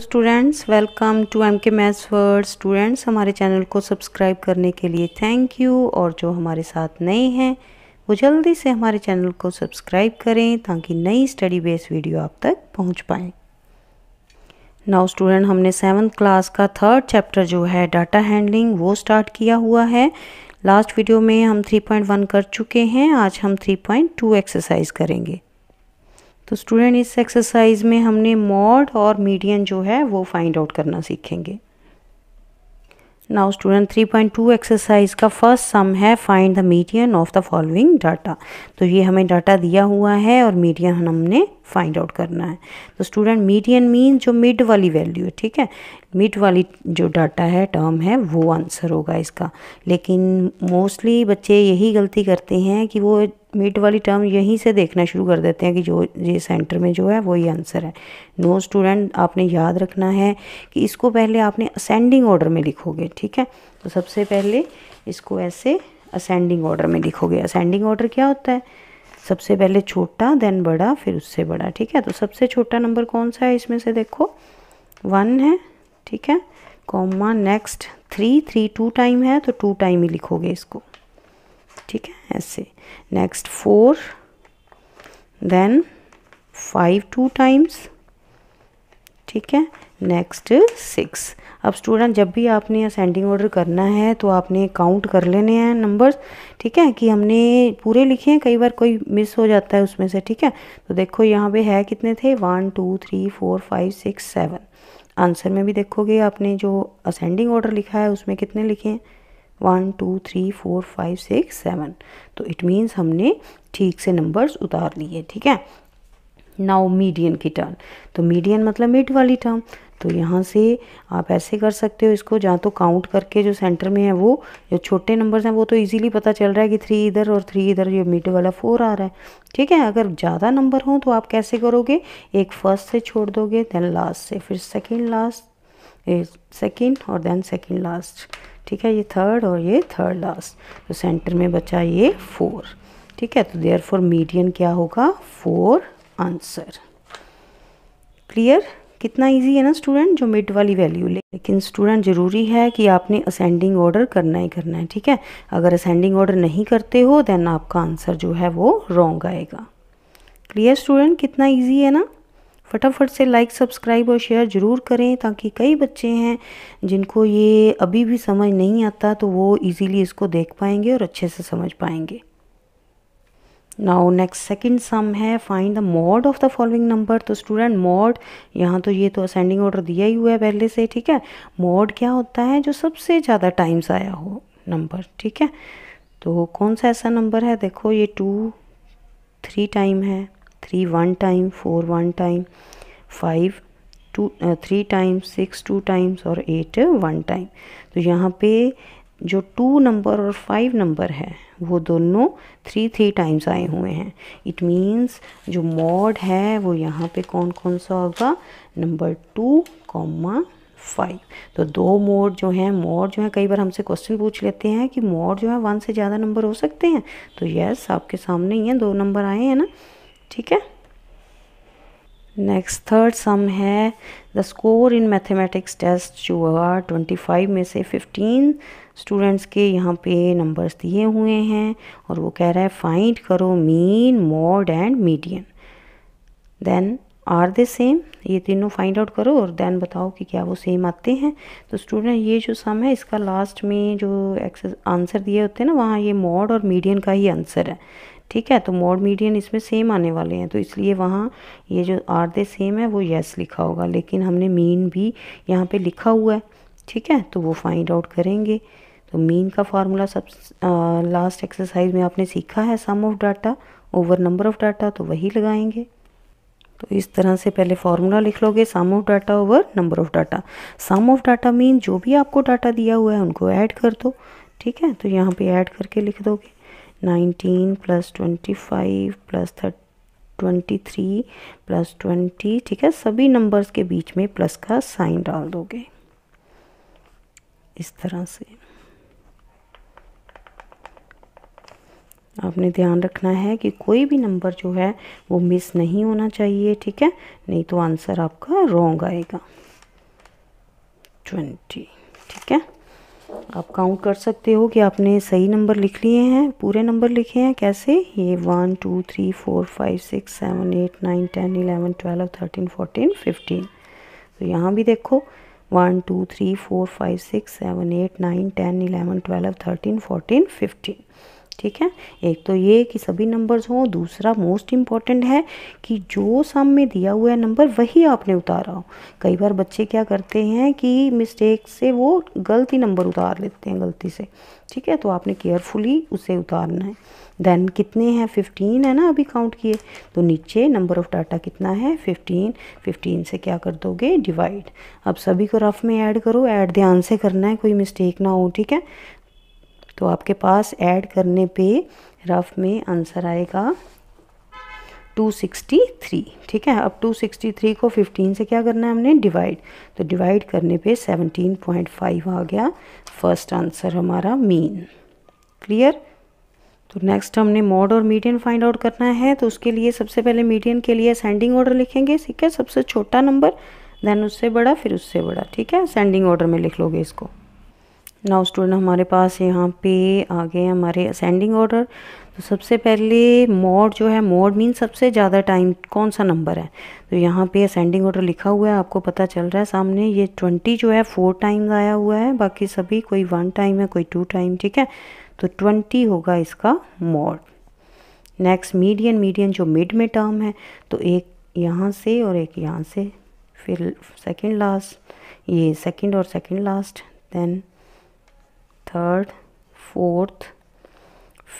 students welcome to M K maths world students हमारे channel को subscribe करने के लिए थैंक यू और जो हमारे साथ नए हैं वो जल्दी से हमारे चैनल को सब्सक्राइब करें ताकि नई स्टडी बेस वीडियो आप तक पहुंच पाएँ नाउ स्टूडेंट हमने सेवन्थ क्लास का थर्ड चैप्टर जो है डाटा हैंडलिंग वो स्टार्ट किया हुआ है लास्ट वीडियो में हम 3.1 कर चुके हैं आज हम 3.2 एक्सरसाइज करेंगे तो स्टूडेंट इस एक्सरसाइज में हमने मॉड और मीडियन जो है वो फाइंड आउट करना सीखेंगे नाउ स्टूडेंट 3.2 एक्सरसाइज का फर्स्ट सम है find the median of the following data तो ये हमें डाटा दिया हुआ है और मीडियन हमने फाइंड आउट करना है तो स्टूडेंट मीडियन मीन जो मिड वाली वैल्यू है ठीक है मिड वाली जो डाटा है टर्म है वो आंसर होगा इसका लेकिन मोस्टली बच्चे यही गलती करते हैं कि वो मीट वाली टर्म यहीं से देखना शुरू कर देते हैं कि जो ये सेंटर में जो है वही आंसर है नो no स्टूडेंट आपने याद रखना है कि इसको पहले आपने असेंडिंग ऑर्डर में लिखोगे ठीक है तो सबसे पहले इसको ऐसे असेंडिंग ऑर्डर में लिखोगे असेंडिंग ऑर्डर क्या होता है सबसे पहले छोटा देन बड़ा फिर उससे बड़ा ठीक है तो सबसे छोटा नंबर कौन सा है इसमें से देखो वन है ठीक है comma next three three two time है तो टू टाइम ही लिखोगे इसको ठीक है ऐसे next four then five two times ठीक है नेक्स्ट सिक्स अब स्टूडेंट जब भी आपने असेंडिंग ऑर्डर करना है तो आपने काउंट कर लेने हैं नंबर्स ठीक है कि हमने पूरे लिखे हैं कई बार कोई मिस हो जाता है उसमें से ठीक है तो देखो यहाँ पे है कितने थे one two three four five six seven answer में भी देखोगे आपने जो असेंडिंग ऑर्डर लिखा है उसमें कितने लिखे हैं one two three four five six seven तो इट मीन्स हमने ठीक से नंबर्स उतार लिए ठीक है नाउ मीडियन की टर्न तो मीडियन मतलब मिड वाली टर्म तो यहाँ से आप ऐसे कर सकते हो इसको जहाँ तो काउंट करके जो सेंटर में है वो जो छोटे नंबर्स हैं वो तो इजीली पता चल रहा है कि थ्री इधर और थ्री इधर ये मिड वाला फोर आ रहा है ठीक है अगर ज़्यादा नंबर हो तो आप कैसे करोगे एक फर्स्ट से छोड़ दोगे देन लास्ट से फिर सेकेंड लास्ट सेकेंड और देन सेकेंड लास्ट ठीक है ये थर्ड और ये थर्ड लास्ट तो सेंटर में बचा ये फोर ठीक है तो देयर फॉर मीडियन क्या होगा फोर आंसर क्लियर कितना इजी है ना स्टूडेंट जो मिड वाली वैल्यू ले लेकिन स्टूडेंट ज़रूरी है कि आपने असेंडिंग ऑर्डर करना ही करना है ठीक है अगर असेंडिंग ऑर्डर नहीं करते हो देन आपका आंसर जो है वो रॉन्ग आएगा क्लियर स्टूडेंट कितना ईजी है ना फटाफट से लाइक सब्सक्राइब और शेयर ज़रूर करें ताकि कई बच्चे हैं जिनको ये अभी भी समझ नहीं आता तो वो इजीली इसको देख पाएंगे और अच्छे से समझ पाएंगे नाउ नेक्स्ट सेकंड सम है find the mode of the following number तो स्टूडेंट मॉड यहाँ तो ये तो असेंडिंग ऑर्डर दिया ही हुआ है पहले से ठीक है मॉड क्या होता है जो सबसे ज़्यादा टाइम्स आया हो नंबर ठीक है तो कौन सा ऐसा नंबर है देखो ये टू थ्री टाइम है three one time four one time five two three times six two times और एट वन टाइम तो यहाँ पे जो टू नंबर और फाइव नंबर है वो दोनों थ्री थ्री टाइम्स आए हुए हैं इट मीन्स जो मॉड है वो यहाँ पे कौन कौन सा होगा नंबर टू कॉमा फाइव तो दो मोड जो हैं मोड जो है कई बार हमसे क्वेश्चन पूछ लेते हैं कि मोड जो है वन से ज़्यादा नंबर हो सकते हैं तो यस आपके सामने ही हैं दो नंबर आए हैं ना ठीक है नेक्स्ट थर्ड सम है the score in mathematics test जो हुआ ट्वेंटी फाइव में से फिफ्टीन स्टूडेंट्स के यहाँ पे नंबर्स दिए हुए हैं और वो कह रहा है फाइंड करो mean mode and median then are they same ये तीनों फाइंड आउट करो और देन बताओ कि क्या वो सेम आते हैं तो स्टूडेंट ये जो सम है इसका लास्ट में जो आंसर दिए होते हैं ना वहाँ ये मॉड और मीडियन का ही आंसर है ठीक है तो मोड मीडियन इसमें सेम आने वाले हैं तो इसलिए वहाँ ये जो आर दे सेम है वो येस लिखा होगा लेकिन हमने मीन भी यहाँ पे लिखा हुआ है ठीक है तो वो फाइंड आउट करेंगे तो मीन का फार्मूला सब लास्ट एक्सरसाइज में आपने सीखा है sum of data over number of data तो वही लगाएंगे तो इस तरह से पहले फार्मूला लिख लोगे sum of data over number of data sum of data mean जो भी आपको डाटा दिया हुआ है उनको ऐड कर दो ठीक है तो यहाँ पे ऐड करके लिख दोगे nineteen plus twenty five plus twenty three plus twenty ठीक है सभी नंबर्स के बीच में प्लस का साइन डाल दोगे इस तरह से आपने ध्यान रखना है कि कोई भी नंबर जो है वो मिस नहीं होना चाहिए ठीक है नहीं तो आंसर आपका रॉन्ग आएगा ट्वेंटी ठीक है आप काउंट कर सकते हो कि आपने सही नंबर लिख लिए हैं पूरे नंबर लिखे हैं कैसे ये one two three four five six seven eight nine ten eleven twelve thirteen fourteen fifteen तो यहाँ भी देखो one two three four five six seven eight nine ten eleven twelve thirteen fourteen fifteen ठीक है एक तो ये कि सभी नंबर्स हों दूसरा मोस्ट इम्पॉर्टेंट है कि जो सम में दिया हुआ है नंबर वही आपने उतारा हो कई बार बच्चे क्या करते हैं कि मिस्टेक से वो गलती नंबर उतार लेते हैं गलती से ठीक है तो आपने केयरफुली उसे उतारना है देन कितने हैं फिफ्टीन है ना अभी काउंट किए तो नीचे नंबर ऑफ़ डाटा कितना है फिफ्टीन फिफ्टीन से क्या कर दोगे डिवाइड अब सभी को रफ में ऐड करो ऐड ध्यान से करना है कोई मिस्टेक ना हो ठीक है तो आपके पास ऐड करने पे रफ में आंसर आएगा 263 ठीक है अब 263 को 15 से क्या करना है हमने डिवाइड तो डिवाइड करने पे 17.5 आ गया फर्स्ट आंसर हमारा मीन क्लियर तो नेक्स्ट हमने मॉड और मीडियन फाइंड आउट करना है तो उसके लिए सबसे पहले मीडियन के लिए सेंडिंग ऑर्डर लिखेंगे ठीक है सबसे छोटा नंबर देन उससे बड़ा फिर उससे बड़ा ठीक है सेंडिंग ऑर्डर में लिख लोगे इसको नाउ स्टूडेंट हमारे पास यहाँ पे आ गए हमारे असेंडिंग ऑर्डर तो सबसे पहले मोड जो है मोड मीन सबसे ज़्यादा टाइम कौन सा नंबर है तो यहाँ पे असेंडिंग ऑर्डर लिखा हुआ है आपको पता चल रहा है सामने ये ट्वेंटी जो है फोर टाइम्स आया हुआ है बाकी सभी कोई वन टाइम है कोई टू टाइम ठीक है तो ट्वेंटी होगा इसका मोड नेक्स्ट मीडियन मीडियन जो मिड में टर्म है तो एक यहाँ से और एक यहाँ से फिर सेकेंड लास्ट ये सेकेंड और second last then third fourth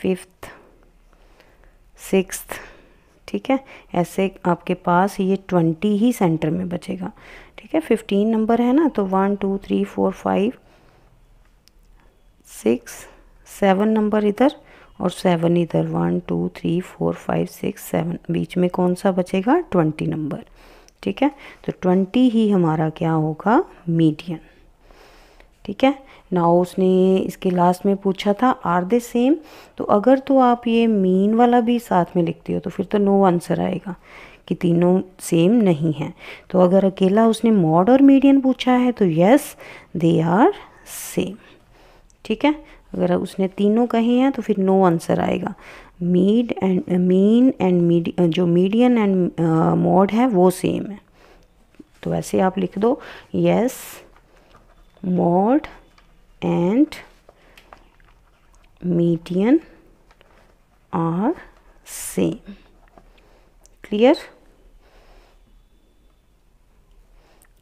fifth sixth ठीक है ऐसे आपके पास ये ट्वेंटी ही सेंटर में बचेगा ठीक है फिफ्टीन नंबर है ना तो one two three four five six seven number इधर और सेवन इधर one two three four five six seven बीच में कौन सा बचेगा ट्वेंटी नंबर ठीक है तो ट्वेंटी ही हमारा क्या होगा मीडियन ठीक है ना उसने इसके लास्ट में पूछा था आर दे सेम तो अगर तो आप ये मीन वाला भी साथ में लिखते हो तो फिर तो नो आंसर आएगा कि तीनों सेम नहीं हैं तो अगर अकेला उसने मॉड और मीडियन पूछा है तो यस दे आर सेम ठीक है अगर उसने तीनों कहे हैं तो फिर नो आंसर आएगा mid and mean and mid जो मीडियन एंड मॉड है वो सेम है तो ऐसे आप लिख दो yes mode and median are same clear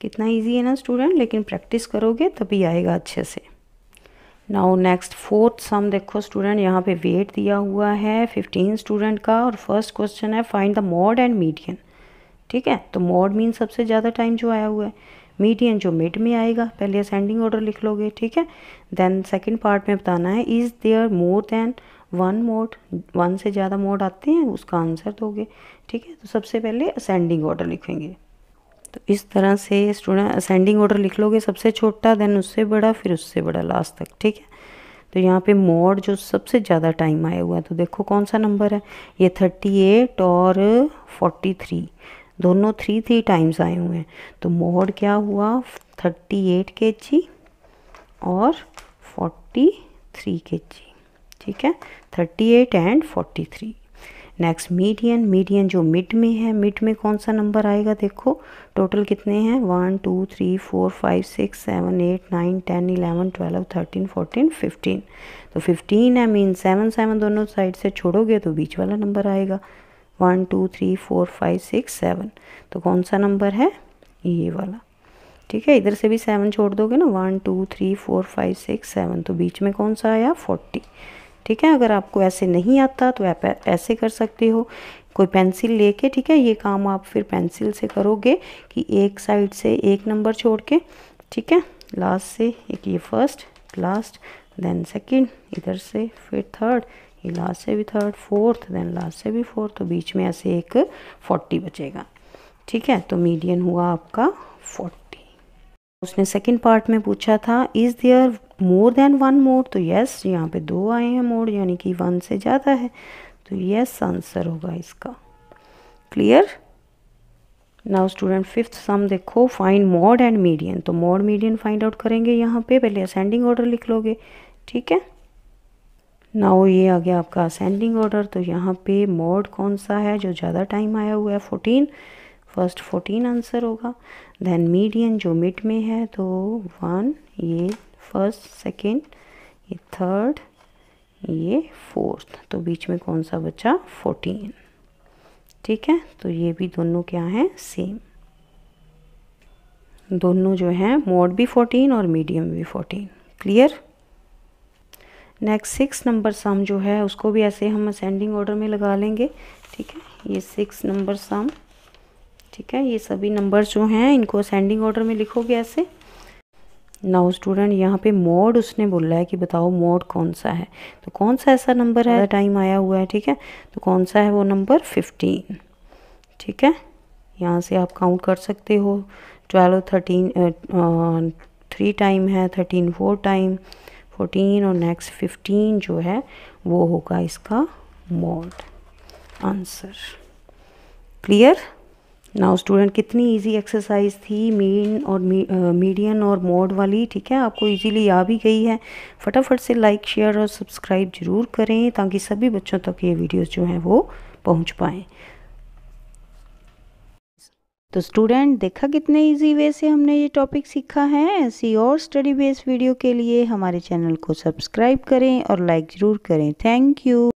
कितना इजी है ना स्टूडेंट लेकिन प्रैक्टिस करोगे तभी आएगा अच्छे से नाउ नेक्स्ट फोर्थ सम देखो स्टूडेंट यहाँ पे वेट दिया हुआ है फिफ्टीन स्टूडेंट का और फर्स्ट क्वेश्चन है find the mode and median ठीक है तो मोड मीन सबसे ज़्यादा टाइम जो आया हुआ है मीडियन जो मिड में आएगा पहले असेंडिंग ऑर्डर लिख लोगे ठीक है देन सेकंड पार्ट में बताना है is there more than one mode वन से ज़्यादा मोड आते हैं उसका आंसर दोगे ठीक है तो सबसे पहले असेंडिंग ऑर्डर लिखेंगे तो इस तरह से स्टूडेंट असेंडिंग ऑर्डर लिख लोगे सबसे छोटा देन उससे बड़ा फिर उससे बड़ा लास्ट तक ठीक है तो यहाँ पे मोड जो सबसे ज़्यादा टाइम आया हुआ है तो देखो कौन सा नंबर है ये थर्टी एट और फोर्टी थ्री दोनों थ्री थ्री टाइम्स आए हुए हैं तो मोहड़ क्या हुआ थर्टी एट के जी और फोर्टी थ्री के जी ठीक है thirty eight and forty three next median median जो मिड में है मिड में कौन सा नंबर आएगा देखो टोटल कितने हैं one two three four five six seven eight nine ten eleven twelve thirteen fourteen fifteen तो फिफ्टीन है मीन सेवन सेवन दोनों साइड से छोड़ोगे तो बीच वाला नंबर आएगा one two three four five six seven तो कौन सा नंबर है ये वाला ठीक है इधर से भी सेवन छोड़ दोगे ना one two three four five six seven तो बीच में कौन सा आया फोर्टी ठीक है अगर आपको ऐसे नहीं आता तो आप ऐसे कर सकते हो कोई पेंसिल लेके ठीक है ये काम आप फिर पेंसिल से करोगे कि एक साइड से एक नंबर छोड़ के ठीक है लास्ट से एक ये फर्स्ट लास्ट देन सेकेंड इधर से फिर थर्ड ये लास्ट से भी थर्ड फोर्थ देन लास्ट से भी फोर्थ तो बीच में ऐसे एक फोर्टी बचेगा ठीक है तो मीडियन हुआ आपका फोर्टी उसने सेकंड पार्ट में पूछा था is there more than one mode तो यस यहाँ पे दो आए हैं मोड यानी कि वन से ज़्यादा है तो यस आंसर होगा इसका clear now student fifth sum देखो फाइंड मॉड एंड मीडियन तो मॉड मीडियन फाइंड आउट करेंगे यहाँ पे पहले असेंडिंग ऑर्डर लिख लोगे ठीक है नाउ ये आ गया आपका असेंडिंग ऑर्डर तो यहाँ पे मोड कौन सा है जो ज़्यादा टाइम आया हुआ है फोर्टीन फर्स्ट फोर्टीन आंसर होगा देन मीडियन जो मिड में है तो वन ये फर्स्ट सेकेंड ये थर्ड ये फोर्थ तो बीच में कौन सा बचा फोर्टीन ठीक है तो ये भी दोनों क्या हैं सेम दोनों जो हैं मोड भी फोर्टीन और मीडियम भी fourteen clear next six number sum जो है उसको भी ऐसे हम असेंडिंग ऑर्डर में लगा लेंगे ठीक है ये सिक्स नंबर सम ठीक है ये सभी नंबर जो हैं इनको असेंडिंग ऑर्डर में लिखोगे ऐसे नाउ स्टूडेंट यहाँ पे मोड उसने बोला है कि बताओ मोड कौन सा है तो कौन सा ऐसा नंबर है टाइम आया हुआ है ठीक है तो कौन सा है वो नंबर फिफ्टीन ठीक है यहाँ से आप काउंट कर सकते हो ट्वेल्व थर्टीन थ्री टाइम है थर्टीन फोर टाइम फोर्टीन और नेक्स्ट फिफ्टीन जो है वो होगा इसका mode answer clear now student कितनी इजी एक्सरसाइज थी मीन और मीडियन uh, और मोड वाली ठीक है आपको इजीली आ भी गई है फटाफट से लाइक शेयर और सब्सक्राइब जरूर करें ताकि सभी बच्चों तक ये वीडियोस जो हैं वो पहुंच पाएँ तो स्टूडेंट देखा कितने इजी वे से हमने ये टॉपिक सीखा है ऐसी और स्टडी बेस्ड वीडियो के लिए हमारे चैनल को सब्सक्राइब करें और लाइक ज़रूर करें थैंक यू